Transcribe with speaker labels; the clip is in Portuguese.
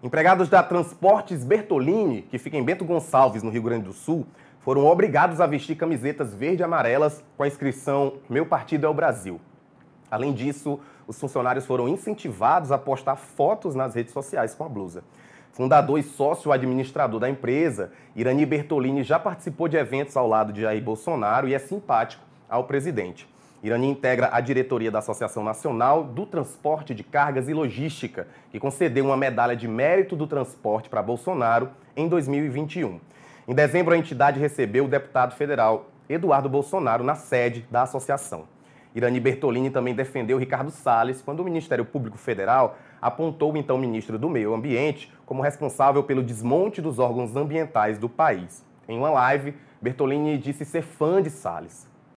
Speaker 1: Empregados da Transportes Bertolini, que fica em Bento Gonçalves, no Rio Grande do Sul, foram obrigados a vestir camisetas verde e amarelas com a inscrição Meu Partido é o Brasil. Além disso, os funcionários foram incentivados a postar fotos nas redes sociais com a blusa. Fundador e sócio administrador da empresa, Irani Bertolini já participou de eventos ao lado de Jair Bolsonaro e é simpático ao presidente. Irani integra a diretoria da Associação Nacional do Transporte de Cargas e Logística, que concedeu uma medalha de mérito do transporte para Bolsonaro em 2021. Em dezembro, a entidade recebeu o deputado federal Eduardo Bolsonaro na sede da associação. Irani Bertolini também defendeu Ricardo Salles quando o Ministério Público Federal apontou o então ministro do Meio Ambiente como responsável pelo desmonte dos órgãos ambientais do país. Em uma live, Bertolini disse ser fã de Salles.